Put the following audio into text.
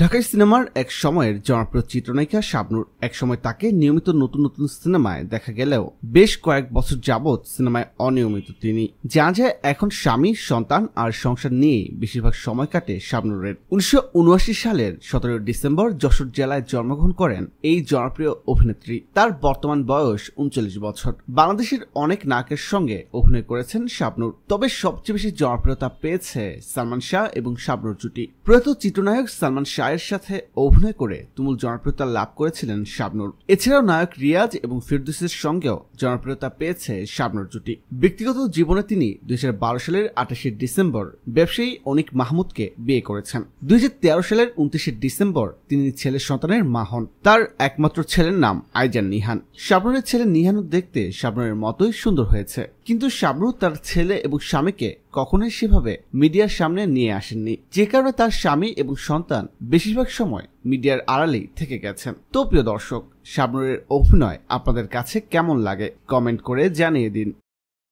ঢাকাই সিনেমার এক সময়ের জনপ্রিয় চিত্রনায়িকা শাবনুর একসময় তাকে নিয়মিত নতুন নতুন সিনেমায় দেখা গেলেও বেশ কয়েক বছর যাবৎ সিনেমায় অনিয়মিত তিনি যা যায় এখন স্বামী সন্তান আর সংসার নিয়ে বেশিরভাগ সময় কাটে শাবনুরের উনিশশো সালের সতেরো ডিসেম্বর যশোর জেলায় জন্মগ্রহণ করেন এই জনপ্রিয় অভিনেত্রী তার বর্তমান বয়স উনচল্লিশ বছর বাংলাদেশের অনেক নায়কের সঙ্গে অভিনয় করেছেন শাবনুর তবে সবচেয়ে বেশি জনপ্রিয়তা পেয়েছে সালমান শাহ এবং শাবনুর জুটি প্রয়াত চিত্রনায়ক সালমান শাহ চায়ের সাথে অভিনয় করে তুমুল জনপ্রিয়তা লাভ করেছিলেন শাবনুর এছাড়াও নায়ক রিয়াজ এবং ফিরদুসের সঙ্গেও জনপ্রিয়তা পেয়েছে শাবনুর জুটি ব্যক্তিগত জীবনে তিনি দুই সালের আঠাশে ডিসেম্বর ব্যবসায়ী অনিক মাহমুদকে বিয়ে করেছেন দুই সালের উনত্রিশে ডিসেম্বর তিনি ছেলে সন্তানের মা হন তার একমাত্র ছেলের নাম আইজান নিহান শাবনুরের ছেলে নিহানও দেখতে শাবনুরের মতোই সুন্দর হয়েছে কিন্তু শাবরু তার ছেলে এবং স্বামীকে কখনোই সেভাবে মিডিয়ার সামনে নিয়ে আসেননি যে কারণে তার স্বামী এবং সন্তান বেশিরভাগ সময় মিডিয়ার আড়ালেই থেকে গেছেন তো প্রিয় দর্শক শাবনুরের অভিনয় আপনাদের কাছে কেমন লাগে কমেন্ট করে জানিয়ে দিন